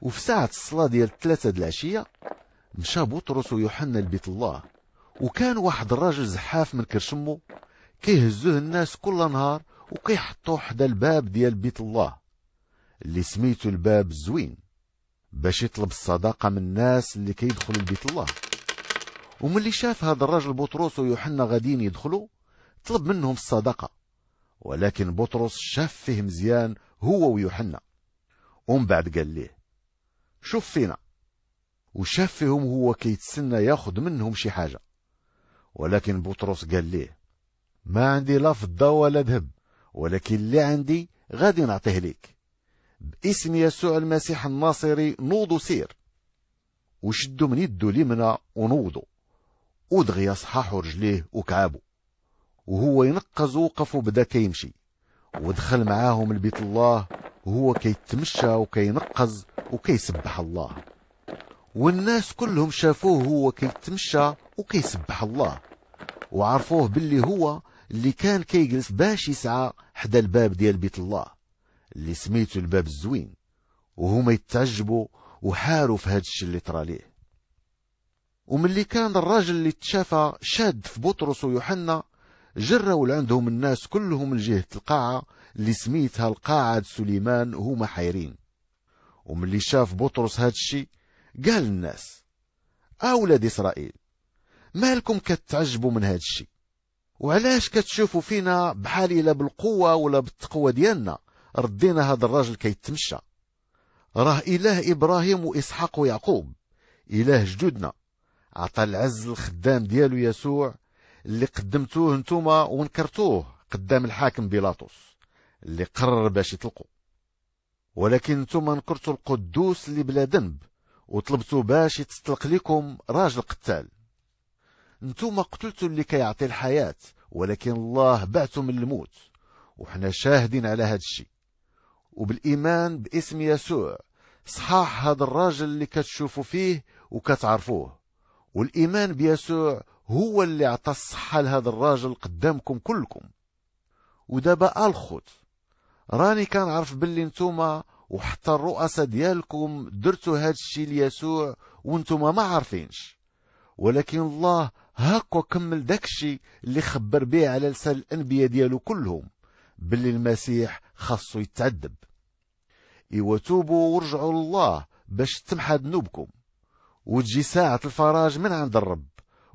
وفي ساعة الصلاة ديال الثلاثة د العشية مشى بطرس ويوحنا لبيت الله وكان واحد الراجل زحاف من كرشمو كيهزوه الناس كل نهار وكيحطوه حدا الباب ديال بيت الله اللي سميتو الباب الزوين باش يطلب الصداقة من الناس اللي كيدخلوا لبيت الله وملي شاف هذا الراجل بطرس ويوحنا غاديين يدخلوا طلب منهم الصداقة ولكن بطرس شاف فيه مزيان هو ويوحنا ومن بعد قال ليه شوف فينا وشاف فيهم هو كيتسنى ياخد منهم شي حاجة ولكن بطرس قال ليه ما عندي لا فضة ولا ذهب ولكن اللي عندي غادي نعطيه ليك باسم يسوع المسيح الناصري نوضو سير وشدوا من يدو اليمنى ونوضو ودغيا صحاحو رجليه وكعابو وهو ينقز وقف وبدا كيمشي ودخل معاهم لبيت الله وهو كيتمشى وكينقز وكيسبح الله والناس كلهم شافوه هو كيتمشى وكيسبح الله وعرفوه باللي هو اللي كان كيجلس باش يسعى حدا الباب ديال بيت الله اللي سميتو الباب الزوين وهما يتعجبوا وحاروا في هاد الشي اللي تراليه ومن وملي كان الراجل اللي تشافى شاد في بطرس ويوحنا جراو لعندهم الناس كلهم لجهة القاعة اللي سميتها القاعد سليمان هما حيرين وملي شاف بطرس هادشي قال للناس أولاد آه إسرائيل مالكم كتعجبوا من هادشي وعلاش كتشوفوا فينا بحال إلا بالقوة ولا بالتقوى ديالنا ردينا هذا الراجل كيتمشى راه إله إبراهيم وإسحاق ويعقوب إله جدودنا عطى العز الخدام ديالو يسوع اللي قدمتوه نتوما ونكرتوه قدام الحاكم بيلاطس اللي قرر باش يطلقوا ولكن نتوما نكرتو القدوس اللي بلا ذنب وطلبتوا باش يتطلق لكم راجل قتال نتوما قتلتوا اللي كيعطي الحياة ولكن الله بعته من الموت وحنا شاهدين على هذا الشيء وبالإيمان باسم يسوع صحاح هذا الراجل اللي كتشوفوا فيه وكتعرفوه والإيمان بيسوع هو اللي عطى الصحة لهذا الراجل قدامكم كلكم ودابا الخوت راني كان عارف باللي نتوما وحتى الرؤساء ديالكم درتوا هذا الشيء ليسوع وانتوما ما عارفينش ولكن الله هاكا كمل داك الشيء اللي خبر به على لسان الانبياء ديالو كلهم باللي المسيح خاصو يتعذب ايوا توبوا ورجعوا لله باش تمحى ذنوبكم وتجي ساعة الفراج من عند الرب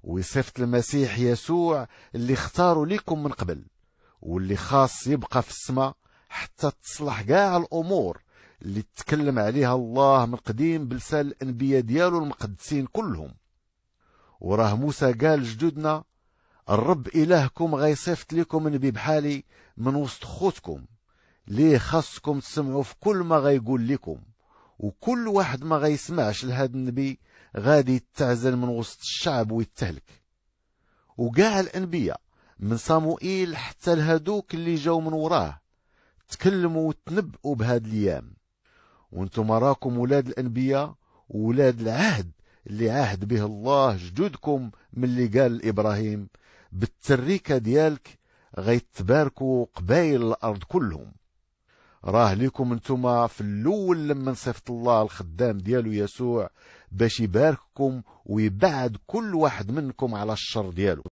وصفة المسيح يسوع اللي اختاروا ليكم من قبل واللي خاص يبقى في السماء حتى تصلح كاع الامور اللي تكلم عليها الله من قديم بلسان الانبياء ديالو المقدسين كلهم وراه موسى قال جدودنا الرب الهكم غيصيفط لكم نبي بحالي من وسط خوتكم ليه خاصكم تسمعوا في كل ما غيقول لكم وكل واحد ما غيسمعش لهاد النبي غادي يتعزل من وسط الشعب ويتهلك وكاع الانبياء من صاموئيل حتى لهادوك اللي جاو من وراه تكلموا وتنبؤوا بهاد الايام وانتم راكم ولاد الانبياء وولاد العهد اللي عهد به الله جدودكم من اللي قال لابراهيم بالتريكه ديالك غيتباركوا قبايل الارض كلهم راه ليكم انتم في الاول لما صيفط الله الخدام ديالو يسوع باش يبارككم ويبعد كل واحد منكم على الشر ديالو